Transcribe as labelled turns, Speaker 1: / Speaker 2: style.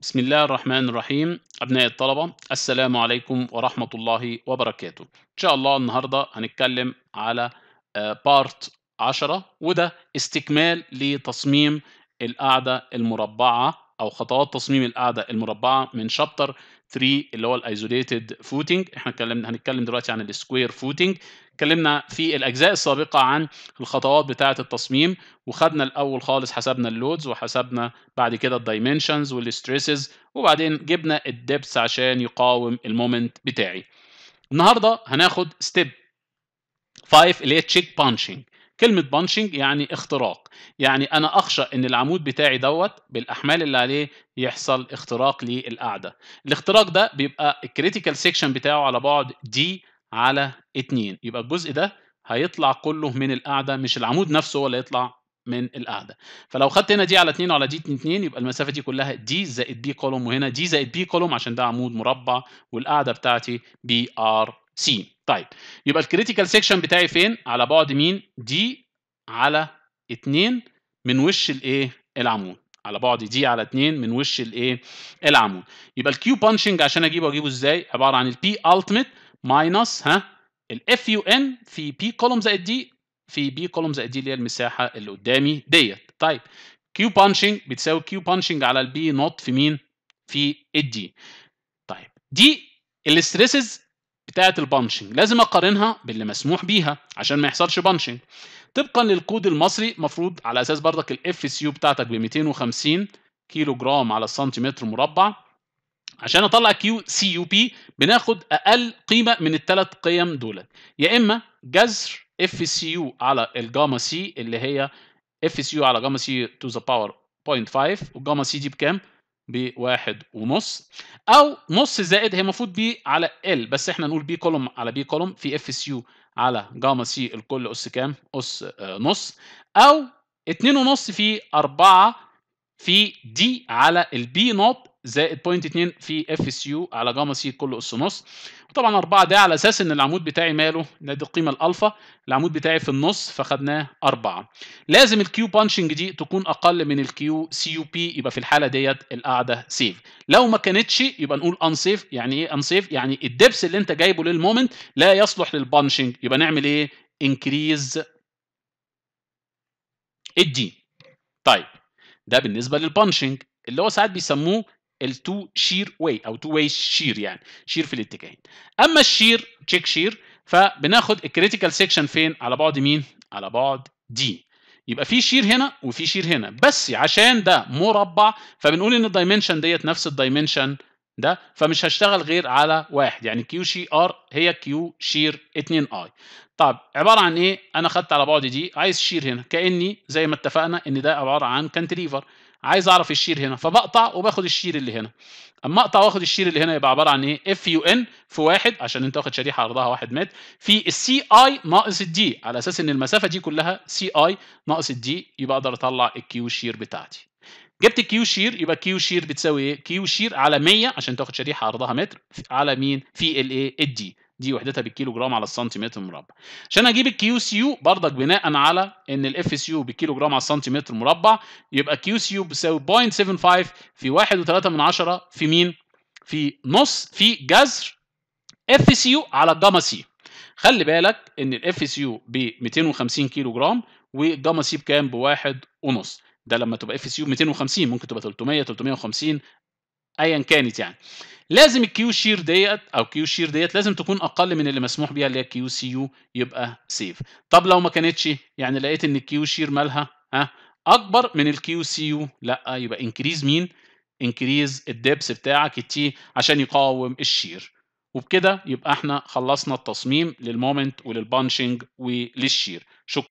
Speaker 1: بسم الله الرحمن الرحيم أبناء الطلبة السلام عليكم ورحمة الله وبركاته إن شاء الله النهاردة هنتكلم على بارت آه، 10 وده استكمال لتصميم القاعدة المربعة أو خطوات تصميم القاعدة المربعة من شابتر 3 اللي هو الايزوليتد فوتنج احنا اتكلمنا هنتكلم دلوقتي عن السكوير فوتنج اتكلمنا في الاجزاء السابقه عن الخطوات بتاعه التصميم وخدنا الاول خالص حسبنا اللودز وحسبنا بعد كده الدايمنشنز والستريسز وبعدين جبنا الدبس عشان يقاوم المومنت بتاعي النهارده هناخد ستيب 5 اللي هي تشيك بانشنج كلمة بانشنج يعني اختراق يعني أنا أخشى إن العمود بتاعي دوت بالأحمال اللي عليه يحصل اختراق للقاعدة الاختراق ده بيبقى الكريتيكال سيكشن بتاعه على بعد دي على 2 يبقى الجزء ده هيطلع كله من القاعده مش العمود نفسه هو اللي يطلع من القاعده فلو خدت هنا دي على 2 وعلى دي 2 يبقى المسافه دي كلها دي زائد بي كولوم وهنا دي زائد بي كولوم عشان ده عمود مربع والقاعده بتاعتي بي ار سي طيب يبقى الكريتيكال سيكشن بتاعي فين على بعد مين دي على 2 من وش الايه العمود على بعد دي على 2 من وش الايه العمود يبقى الكيو بانشنج عشان اجيبه اجيبه ازاي عباره عن البي التيميت ماينص ها الاف يو ان في بي كولوم زائد دي في بي كولوم زائد دي اللي هي المساحه اللي قدامي ديت طيب كيو بانشنج بتساوي كيو بانشنج على البي نوت في مين في الدي طيب دي الاستريسز بتاعه البانشنج لازم اقارنها باللي مسموح بيها عشان ما يحصلش بانشنج طبقا للكود المصري مفروض على اساس برضك الاف سي يو بتاعتك ب 250 كيلو جرام على السنتيمتر مربع عشان اطلع كيو سي يو بي بناخد اقل قيمه من الثلاث قيم دولت يا اما جذر اف سي يو على الجاما سي اللي هي اف سي يو على جاما سي تو ذا باور 0.5 والجاما سي دي بكام؟ بواحد ونص او نص زائد هي المفروض بي على ال بس احنا نقول بي كولوم على بي كولوم في اف سي يو على جاما سي الكل اس كام؟ اس آه، نص او اتنين ونص في اربعة في دي على البي نوت زائد بوينت 2 في اف اس يو على جاما سي كل اس نص وطبعا 4 ده على اساس ان العمود بتاعي ماله نادي القيمه الالفا العمود بتاعي في النص فخدناه 4 لازم الكيو بانشنج دي تكون اقل من الكيو سي يو بي يبقى في الحاله ديت القاعده سيف لو ما كانتش يبقى نقول ان سيف يعني ايه ان سيف يعني الدبس اللي انت جايبه للمومنت لا يصلح للبانشنج يبقى نعمل ايه انكريز الدي طيب ده بالنسبه للبانشنج اللي هو ساعات بيسموه التو شير واي او تو واي شير يعني شير في الاتجاهين اما الشير تشيك شير فبناخد الكريتيكال سيكشن فين على بعد مين على بعد دي يبقى في شير هنا وفي شير هنا بس عشان ده مربع فبنقول ان الدايمنشن ديت نفس الدايمنشن ده فمش هشتغل غير على واحد يعني كيو شي ار هي كيو شير 2 اي طب عباره عن ايه انا خدت على بعد دي عايز شير هنا كاني زي ما اتفقنا ان ده عباره عن كانتليفر عايز اعرف الشير هنا فبقطع وباخد الشير اللي هنا اما اقطع واخد الشير اللي هنا يبقى عباره عن ايه اف يو ان في واحد عشان انت واخد شريحه عرضها واحد متر في السي اي ناقص الدي على اساس ان المسافه دي كلها سي اي ناقص الدي يبقى اقدر اطلع الكيو شير بتاعتي جبت الكيو شير يبقى كيو شير بتساوي ايه؟ كيو شير على 100 عشان تاخد شريحه عرضها متر على مين؟ في الايه؟ الدي دي وحدتها بالكيلو جرام على السنتيمتر مربع عشان اجيب الكيو سيو برضك بناء على ان الاف سيو بالكيلو جرام على السنتيمتر مربع يبقى كيو سيو بيساوي 0.75 في 1.3 من عشرة في مين في نص في جذر اف سيو على الجاما سي خلي بالك ان الاف سيو ب 250 كيلو جرام والجاما سي بكام ب 1.5 ده لما تبقى اف سي يو 250 ممكن تبقى 300 350 ايا كانت يعني لازم الكيو شير ديت او كيو شير ديت لازم تكون اقل من اللي مسموح بيها اللي هي كيو سي يو يبقى سيف طب لو ما كانتش يعني لقيت ان الكيو شير مالها ها اكبر من الكيو سي يو لا يبقى انكريز مين انكريز الدبس بتاعك التي عشان يقاوم الشير وبكده يبقى احنا خلصنا التصميم للمومنت وللبانشنج وللشير شكرا